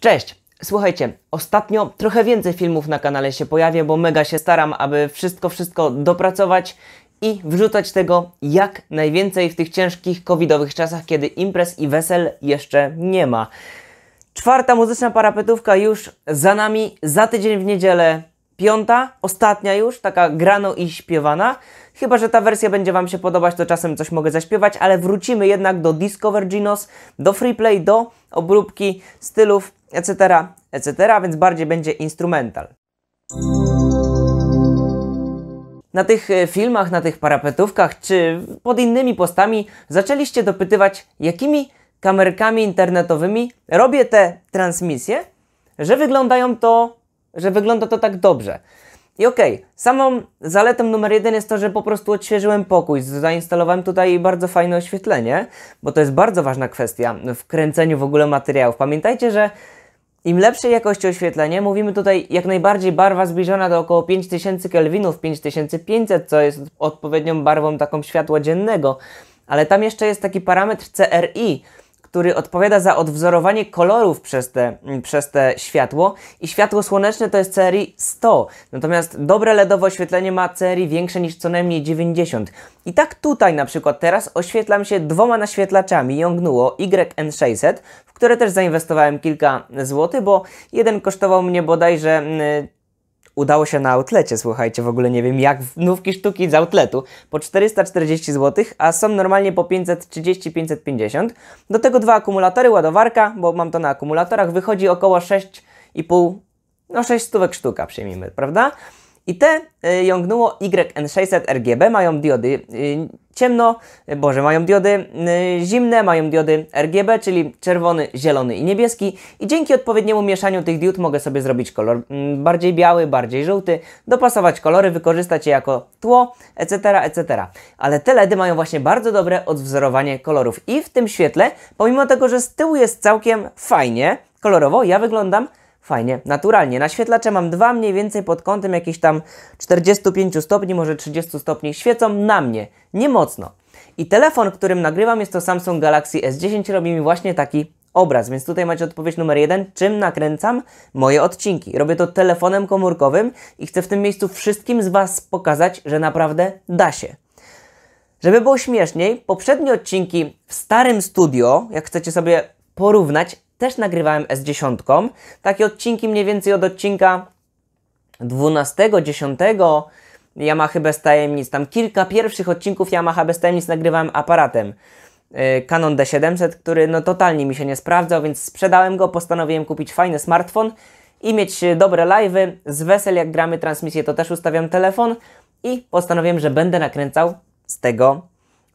Cześć! Słuchajcie, ostatnio trochę więcej filmów na kanale się pojawia, bo mega się staram, aby wszystko, wszystko dopracować i wrzucać tego jak najwięcej w tych ciężkich covidowych czasach, kiedy imprez i wesel jeszcze nie ma. Czwarta muzyczna parapetówka już za nami, za tydzień w niedzielę. Piąta, ostatnia już, taka grano i śpiewana. Chyba, że ta wersja będzie Wam się podobać, to czasem coś mogę zaśpiewać, ale wrócimy jednak do Discover Genos, do freeplay, do obróbki stylów etc., etc., więc bardziej będzie instrumental. Na tych e, filmach, na tych parapetówkach czy pod innymi postami zaczęliście dopytywać, jakimi kamerkami internetowymi robię te transmisje, że wyglądają to, że wygląda to tak dobrze. I okej, okay, samą zaletą numer jeden jest to, że po prostu odświeżyłem pokój, zainstalowałem tutaj bardzo fajne oświetlenie, bo to jest bardzo ważna kwestia w kręceniu w ogóle materiałów. Pamiętajcie, że im lepszej jakości oświetlenie, mówimy tutaj jak najbardziej barwa zbliżona do około 5000 kelwinów, 5500, co jest odpowiednią barwą taką światła dziennego, ale tam jeszcze jest taki parametr CRI, który odpowiada za odwzorowanie kolorów przez te, mm, przez te światło i światło słoneczne to jest serii 100, natomiast dobre LEDowe oświetlenie ma serii większe niż co najmniej 90. I tak tutaj na przykład teraz oświetlam się dwoma naświetlaczami Yongnuo YN600, w które też zainwestowałem kilka złotych, bo jeden kosztował mnie bodajże mm, udało się na outlecie, słuchajcie, w ogóle nie wiem jak nówki sztuki z outletu, po 440 zł, a są normalnie po 530-550. Do tego dwa akumulatory, ładowarka, bo mam to na akumulatorach, wychodzi około 6,5, no 6 stówek sztuka przyjmijmy, prawda? I te jągnęło y, YN600RGB, mają diody y, ciemno, y, boże, mają diody zimne, mają diody RGB, czyli czerwony, zielony i niebieski. I dzięki odpowiedniemu mieszaniu tych diod mogę sobie zrobić kolor mm, bardziej biały, bardziej żółty, dopasować kolory, wykorzystać je jako tło, etc., etc. Ale te LEDy mają właśnie bardzo dobre odwzorowanie kolorów. I w tym świetle, pomimo tego, że z tyłu jest całkiem fajnie, kolorowo, ja wyglądam fajnie, naturalnie. Na mam dwa mniej więcej pod kątem jakichś tam 45 stopni, może 30 stopni, świecą na mnie, nie mocno. I telefon, którym nagrywam jest to Samsung Galaxy S10, robi mi właśnie taki obraz, więc tutaj macie odpowiedź numer jeden, czym nakręcam moje odcinki. Robię to telefonem komórkowym i chcę w tym miejscu wszystkim z Was pokazać, że naprawdę da się. Żeby było śmieszniej, poprzednie odcinki w starym studio, jak chcecie sobie porównać, też nagrywałem S10. Takie odcinki mniej więcej od odcinka 12, 10 Yamaha bez tajemnic. Tam kilka pierwszych odcinków Yamaha bez tajemnic nagrywałem aparatem. Y, Canon D700, który no totalnie mi się nie sprawdzał, więc sprzedałem go, postanowiłem kupić fajny smartfon i mieć y, dobre live'y. Z wesel jak gramy transmisję to też ustawiam telefon i postanowiłem, że będę nakręcał z tego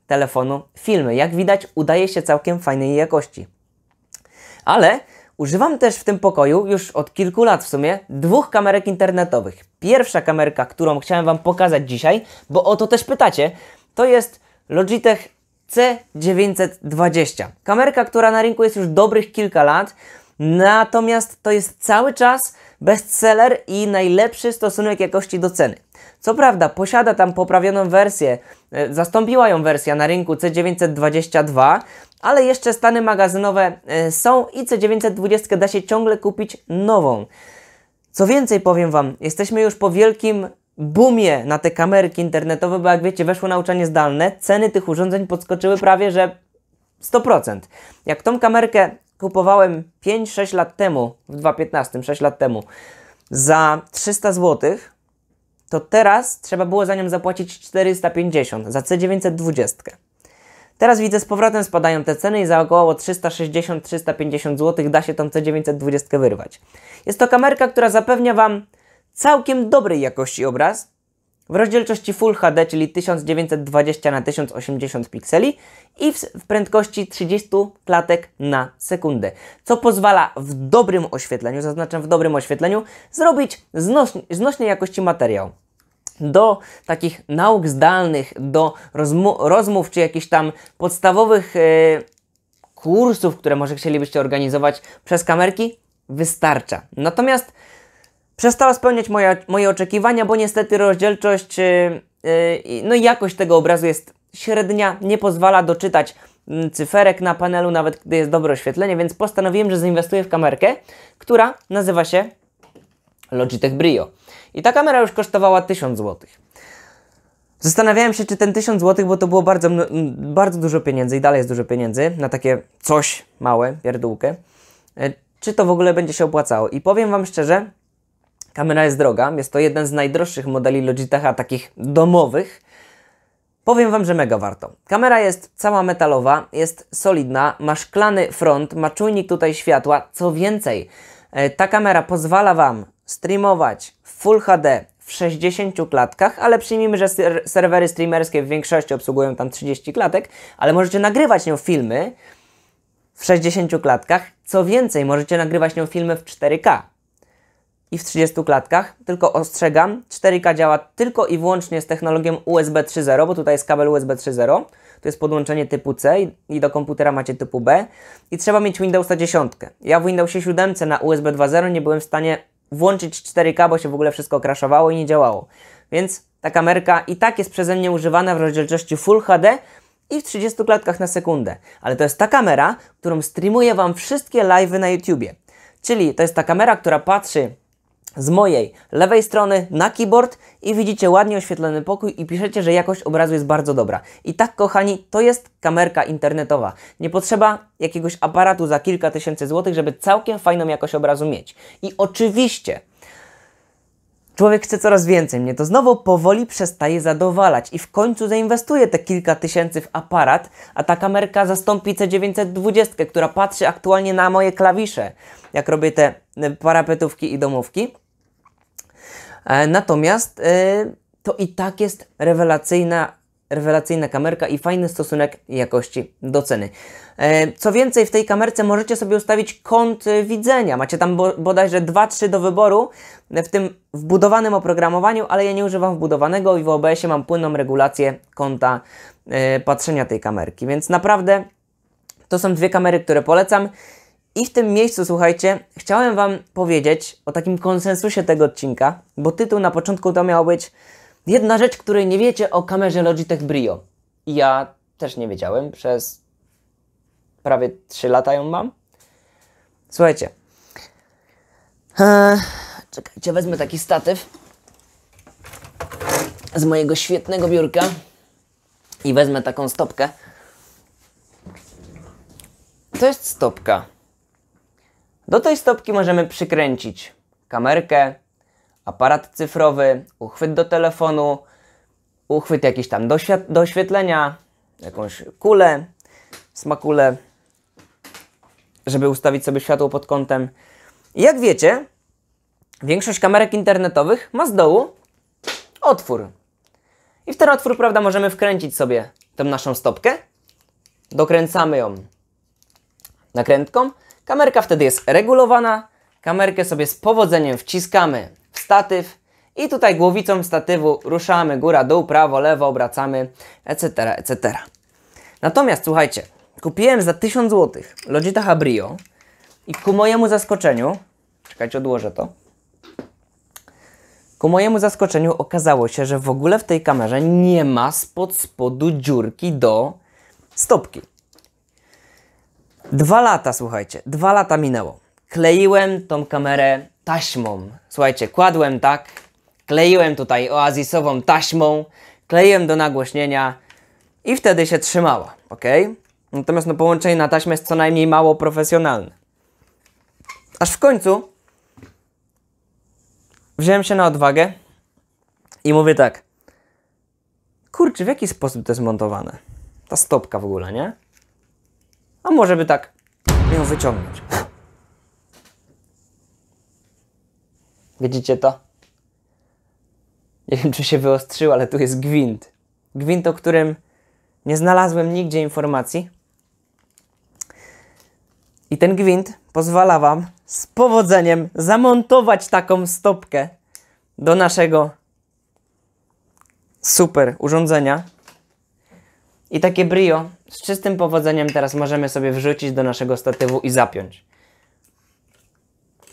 telefonu filmy. Jak widać udaje się całkiem fajnej jakości. Ale używam też w tym pokoju już od kilku lat w sumie dwóch kamerek internetowych. Pierwsza kamerka, którą chciałem Wam pokazać dzisiaj, bo o to też pytacie, to jest Logitech C920. Kamerka, która na rynku jest już dobrych kilka lat, natomiast to jest cały czas bestseller i najlepszy stosunek jakości do ceny. Co prawda posiada tam poprawioną wersję, e, zastąpiła ją wersja na rynku C922, ale jeszcze stany magazynowe e, są i C920 da się ciągle kupić nową. Co więcej powiem Wam, jesteśmy już po wielkim boomie na te kamerki internetowe, bo jak wiecie, weszło nauczanie zdalne, ceny tych urządzeń podskoczyły prawie, że 100%. Jak tą kamerkę kupowałem 5-6 lat temu, w 2015, 6 lat temu, za 300 zł, to teraz trzeba było za nią zapłacić 450 za C920. Teraz widzę, z powrotem spadają te ceny i za około 360-350 zł da się tą C920 wyrwać. Jest to kamerka, która zapewnia Wam całkiem dobrej jakości obraz w rozdzielczości Full HD, czyli 1920 na 1080 pikseli i w prędkości 30 klatek na sekundę, co pozwala w dobrym oświetleniu, zaznaczam w dobrym oświetleniu, zrobić znośnej jakości materiał do takich nauk zdalnych, do rozmów czy jakichś tam podstawowych e, kursów, które może chcielibyście organizować przez kamerki, wystarcza. Natomiast przestała spełniać moja, moje oczekiwania, bo niestety rozdzielczość, e, e, no i jakość tego obrazu jest średnia, nie pozwala doczytać cyferek na panelu, nawet gdy jest dobre oświetlenie, więc postanowiłem, że zainwestuję w kamerkę, która nazywa się Logitech Brio. I ta kamera już kosztowała 1000 zł. Zastanawiałem się, czy ten 1000 zł, bo to było bardzo, bardzo dużo pieniędzy i dalej jest dużo pieniędzy na takie coś małe, pierdółkę, e, czy to w ogóle będzie się opłacało. I powiem Wam szczerze, kamera jest droga, jest to jeden z najdroższych modeli Logitecha takich domowych. Powiem Wam, że mega warto. Kamera jest cała metalowa, jest solidna, ma szklany front, ma czujnik tutaj światła, co więcej, e, ta kamera pozwala Wam streamować w Full HD w 60 klatkach, ale przyjmijmy, że serwery streamerskie w większości obsługują tam 30 klatek, ale możecie nagrywać nią filmy w 60 klatkach. Co więcej, możecie nagrywać nią filmy w 4K i w 30 klatkach. Tylko ostrzegam, 4K działa tylko i wyłącznie z technologią USB 3.0, bo tutaj jest kabel USB 3.0. To jest podłączenie typu C i do komputera macie typu B. I trzeba mieć Windowsa 10. Ja w Windowsie 7 na USB 2.0 nie byłem w stanie włączyć 4K, bo się w ogóle wszystko kraszowało i nie działało. Więc ta kamerka i tak jest przeze mnie używana w rozdzielczości Full HD i w 30 klatkach na sekundę. Ale to jest ta kamera, którą streamuję Wam wszystkie live'y na YouTubie. Czyli to jest ta kamera, która patrzy z mojej lewej strony na keyboard i widzicie ładnie oświetlony pokój i piszecie, że jakość obrazu jest bardzo dobra. I tak kochani, to jest kamerka internetowa. Nie potrzeba jakiegoś aparatu za kilka tysięcy złotych, żeby całkiem fajną jakość obrazu mieć. I oczywiście Człowiek chce coraz więcej, mnie to znowu powoli przestaje zadowalać i w końcu zainwestuje te kilka tysięcy w aparat, a ta kamerka zastąpi C920, która patrzy aktualnie na moje klawisze, jak robię te y, parapetówki i domówki. E, natomiast e, to i tak jest rewelacyjna, rewelacyjna kamerka i fajny stosunek jakości do ceny. E, co więcej, w tej kamerce możecie sobie ustawić kąt widzenia. Macie tam bodajże 2-3 do wyboru w tym wbudowanym oprogramowaniu, ale ja nie używam wbudowanego i w OBS-ie mam płynną regulację kąta patrzenia tej kamerki. Więc naprawdę to są dwie kamery, które polecam. I w tym miejscu, słuchajcie, chciałem Wam powiedzieć o takim konsensusie tego odcinka, bo tytuł na początku to miał być jedna rzecz, której nie wiecie o kamerze Logitech Brio. I ja też nie wiedziałem, przez prawie 3 lata ją mam. Słuchajcie. Eee, czekajcie, wezmę taki statyw z mojego świetnego biurka i wezmę taką stopkę. To jest stopka. Do tej stopki możemy przykręcić kamerkę, aparat cyfrowy, uchwyt do telefonu, uchwyt jakiś tam do, do oświetlenia, jakąś kulę, smakulę, żeby ustawić sobie światło pod kątem. I jak wiecie, większość kamerek internetowych ma z dołu otwór. I w ten otwór, prawda, możemy wkręcić sobie tę naszą stopkę. Dokręcamy ją nakrętką Kamerka wtedy jest regulowana, kamerkę sobie z powodzeniem wciskamy w statyw i tutaj głowicą statywu ruszamy góra, dół, prawo, lewo, obracamy, etc., etc. Natomiast słuchajcie, kupiłem za 1000 zł Logita Habrio i ku mojemu zaskoczeniu, czekajcie, odłożę to, ku mojemu zaskoczeniu okazało się, że w ogóle w tej kamerze nie ma spod spodu dziurki do stopki. Dwa lata, słuchajcie, dwa lata minęło. Kleiłem tą kamerę taśmą. Słuchajcie, kładłem tak, kleiłem tutaj oazisową taśmą, kleiłem do nagłośnienia i wtedy się trzymała, ok? Natomiast no, połączenie na taśmę jest co najmniej mało profesjonalne. Aż w końcu wziąłem się na odwagę i mówię tak. Kurczę, w jaki sposób to jest montowane? Ta stopka w ogóle, nie? a może by tak ją wyciągnąć. Widzicie to? Nie wiem, czy się wyostrzył, ale tu jest gwint. Gwint, o którym nie znalazłem nigdzie informacji. I ten gwint pozwala Wam z powodzeniem zamontować taką stopkę do naszego super urządzenia, i takie brio z czystym powodzeniem teraz możemy sobie wrzucić do naszego statywu i zapiąć.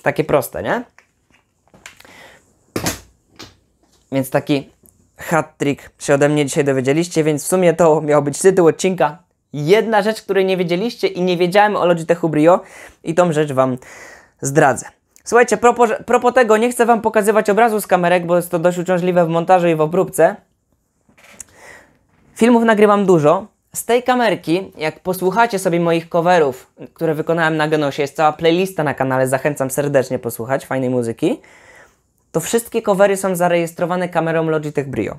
Takie proste, nie? Więc taki hat trick się ode mnie dzisiaj dowiedzieliście, więc w sumie to miał być tytuł odcinka. Jedna rzecz, której nie wiedzieliście i nie wiedziałem o Logitechu Brio i tą rzecz Wam zdradzę. Słuchajcie, propos, propos tego, nie chcę Wam pokazywać obrazu z kamerek, bo jest to dość uciążliwe w montażu i w obróbce, Filmów nagrywam dużo. Z tej kamerki, jak posłuchacie sobie moich coverów, które wykonałem na Genosie, jest cała playlista na kanale, zachęcam serdecznie posłuchać fajnej muzyki, to wszystkie covery są zarejestrowane kamerą Logitech Brio.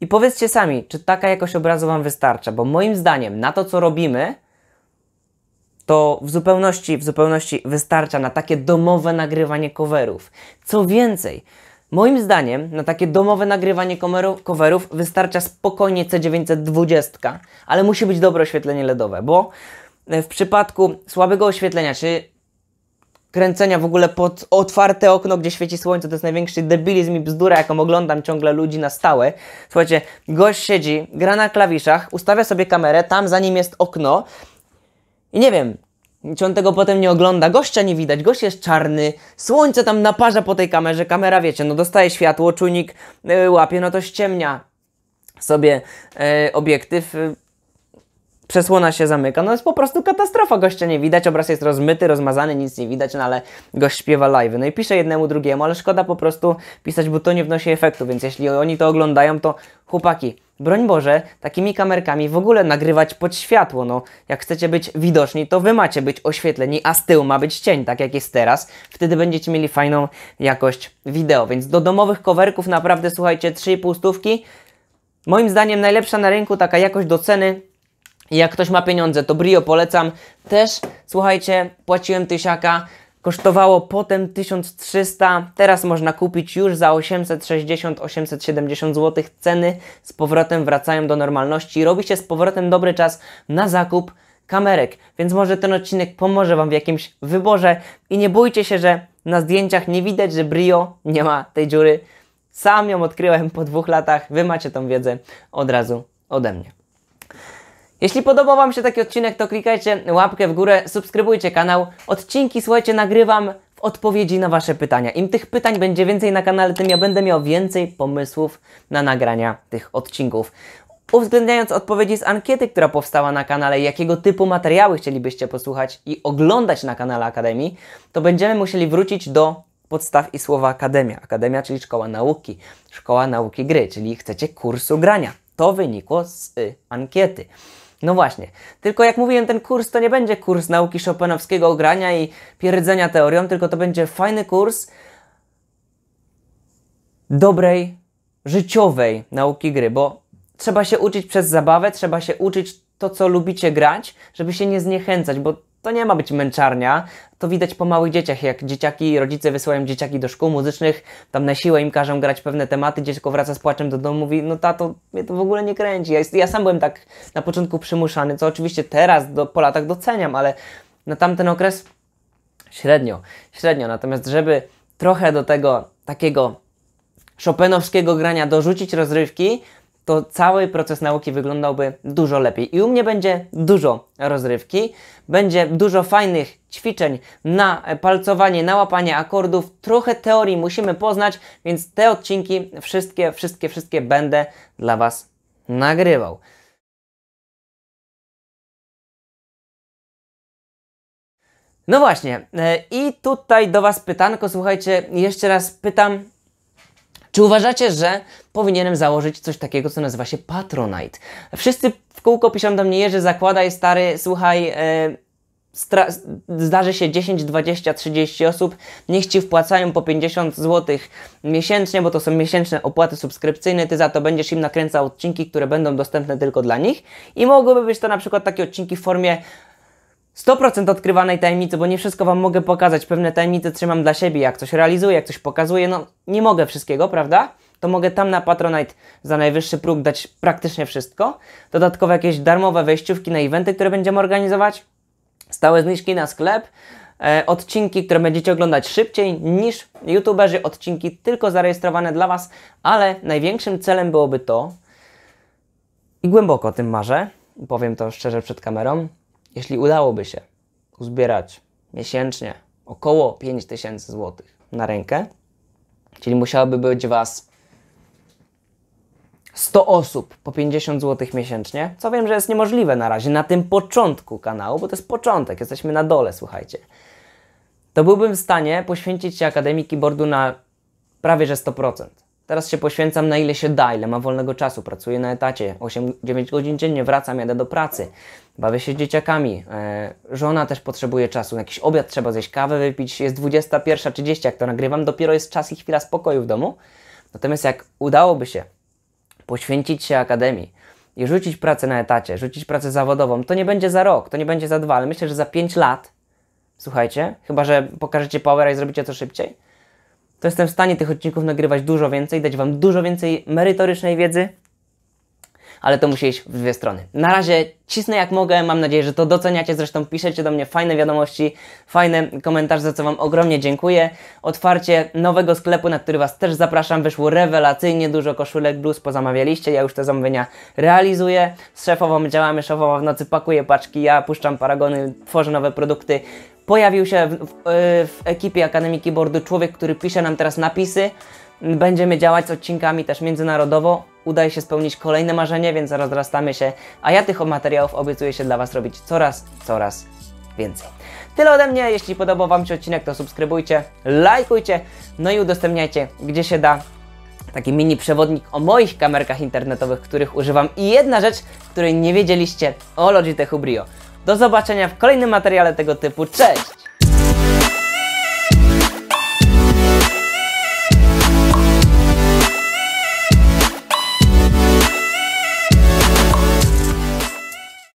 I powiedzcie sami, czy taka jakość obrazu Wam wystarcza, bo moim zdaniem na to, co robimy, to w zupełności, w zupełności wystarcza na takie domowe nagrywanie coverów. Co więcej, Moim zdaniem na takie domowe nagrywanie coverów wystarcza spokojnie C920, ale musi być dobre oświetlenie LEDowe, bo e, w przypadku słabego oświetlenia czy kręcenia w ogóle pod otwarte okno, gdzie świeci słońce, to jest największy debilizm i bzdura, jaką oglądam ciągle ludzi na stałe. Słuchajcie, gość siedzi, gra na klawiszach, ustawia sobie kamerę, tam za nim jest okno i nie wiem, czy on tego potem nie ogląda? Gościa nie widać, gość jest czarny, słońce tam naparza po tej kamerze, kamera wiecie, no dostaje światło, czujnik yy, łapie, no to ściemnia sobie yy, obiektyw. Yy, przesłona się zamyka. No jest po prostu katastrofa, gościa nie widać, obraz jest rozmyty, rozmazany, nic nie widać, no ale gość śpiewa live. No i pisze jednemu drugiemu, ale szkoda po prostu pisać, bo to nie wnosi efektu, więc jeśli oni to oglądają, to chłopaki, broń Boże, takimi kamerkami w ogóle nagrywać pod światło, no. Jak chcecie być widoczni, to wy macie być oświetleni, a z tyłu ma być cień, tak jak jest teraz. Wtedy będziecie mieli fajną jakość wideo, więc do domowych coverków naprawdę, słuchajcie, 3,5 stówki. Moim zdaniem najlepsza na rynku taka jakość do ceny jak ktoś ma pieniądze, to Brio polecam. Też, słuchajcie, płaciłem tysiaka, kosztowało potem 1300, teraz można kupić już za 860-870 zł. Ceny z powrotem wracają do normalności. Robi się z powrotem dobry czas na zakup kamerek, więc może ten odcinek pomoże Wam w jakimś wyborze i nie bójcie się, że na zdjęciach nie widać, że Brio nie ma tej dziury. Sam ją odkryłem po dwóch latach, Wy macie tą wiedzę od razu ode mnie. Jeśli podobał Wam się taki odcinek, to klikajcie łapkę w górę, subskrybujcie kanał. Odcinki, słuchajcie, nagrywam w odpowiedzi na Wasze pytania. Im tych pytań będzie więcej na kanale, tym ja będę miał więcej pomysłów na nagrania tych odcinków. Uwzględniając odpowiedzi z ankiety, która powstała na kanale, jakiego typu materiały chcielibyście posłuchać i oglądać na kanale Akademii, to będziemy musieli wrócić do podstaw i słowa Akademia. Akademia, czyli Szkoła Nauki, Szkoła Nauki Gry, czyli chcecie kursu grania. To wynikło z y, ankiety. No właśnie, tylko jak mówiłem, ten kurs to nie będzie kurs nauki Chopinowskiego grania i pierdzenia teorią, tylko to będzie fajny kurs dobrej, życiowej nauki gry, bo trzeba się uczyć przez zabawę, trzeba się uczyć to, co lubicie grać, żeby się nie zniechęcać, bo to nie ma być męczarnia. To widać po małych dzieciach, jak dzieciaki, rodzice wysyłają dzieciaki do szkół muzycznych, tam na siłę im każą grać pewne tematy, dziecko wraca z płaczem do domu, mówi, no tato, mnie to w ogóle nie kręci. Ja, ja sam byłem tak na początku przymuszany, co oczywiście teraz do, po latach doceniam, ale na tamten okres średnio, średnio. Natomiast żeby trochę do tego takiego Chopinowskiego grania dorzucić rozrywki, to cały proces nauki wyglądałby dużo lepiej. I u mnie będzie dużo rozrywki, będzie dużo fajnych ćwiczeń na palcowanie, na łapanie akordów, trochę teorii musimy poznać, więc te odcinki wszystkie, wszystkie, wszystkie będę dla Was nagrywał. No właśnie, e, i tutaj do Was pytanko, słuchajcie, jeszcze raz pytam, czy uważacie, że powinienem założyć coś takiego, co nazywa się Patronite? Wszyscy w kółko piszą do mnie, Jerzy, zakładaj stary, słuchaj... E, stra- zdarzy się 10, 20, 30 osób, niech ci wpłacają po 50 zł miesięcznie, bo to są miesięczne opłaty subskrypcyjne, ty za to będziesz im nakręcał odcinki, które będą dostępne tylko dla nich i mogłyby być to na przykład takie odcinki w formie 100% odkrywanej tajemnicy, bo nie wszystko Wam mogę pokazać. Pewne tajemnice trzymam dla siebie. Jak coś realizuję, jak coś pokazuję, no nie mogę wszystkiego, prawda? To mogę tam na Patronite za najwyższy próg dać praktycznie wszystko. Dodatkowo jakieś darmowe wejściówki na eventy, które będziemy organizować. Stałe zniżki na sklep. E, odcinki, które będziecie oglądać szybciej niż youtuberzy. Odcinki tylko zarejestrowane dla Was, ale największym celem byłoby to, i głęboko o tym marzę, powiem to szczerze przed kamerą, jeśli udałoby się uzbierać miesięcznie około 5000 zł na rękę, czyli musiałoby być Was 100 osób po 50 zł miesięcznie, co wiem, że jest niemożliwe na razie, na tym początku kanału, bo to jest początek, jesteśmy na dole, słuchajcie, to byłbym w stanie poświęcić się Akademii Keyboardu na prawie że 100%. Teraz się poświęcam na ile się da, ile mam wolnego czasu. Pracuję na etacie, 8-9 godzin dziennie, wracam, jadę do pracy, bawię się dzieciakami. E, żona też potrzebuje czasu, jakiś obiad trzeba zjeść, kawę wypić. Jest 21.30, jak to nagrywam, dopiero jest czas i chwila spokoju w domu. Natomiast jak udałoby się poświęcić się akademii, i rzucić pracę na etacie, rzucić pracę zawodową, to nie będzie za rok, to nie będzie za dwa, ale myślę, że za pięć lat, słuchajcie, chyba że pokażecie power i zrobicie to szybciej, to jestem w stanie tych odcinków nagrywać dużo więcej, dać Wam dużo więcej merytorycznej wiedzy, ale to musi iść w dwie strony. Na razie cisnę jak mogę, mam nadzieję, że to doceniacie, zresztą piszecie do mnie fajne wiadomości, fajne komentarze, za co Wam ogromnie dziękuję. Otwarcie nowego sklepu, na który Was też zapraszam, wyszło rewelacyjnie dużo koszulek blues, pozamawialiście, ja już te zamówienia realizuję, z szefową działamy, szefowa w nocy pakuje paczki, ja puszczam paragony, tworzę nowe produkty, pojawił się w, w, y, w ekipie Akademii Keyboardu człowiek, który pisze nam teraz napisy. Będziemy działać z odcinkami też międzynarodowo. Udaje się spełnić kolejne marzenie, więc rozrastamy się. A ja tych materiałów obiecuję się dla Was robić coraz, coraz więcej. Tyle ode mnie. Jeśli podobał Wam się odcinek, to subskrybujcie, lajkujcie, no i udostępniajcie, gdzie się da. Taki mini przewodnik o moich kamerkach internetowych, których używam. I jedna rzecz, której nie wiedzieliście o Logitech Hubrio. Do zobaczenia w kolejnym materiale tego typu. Cześć!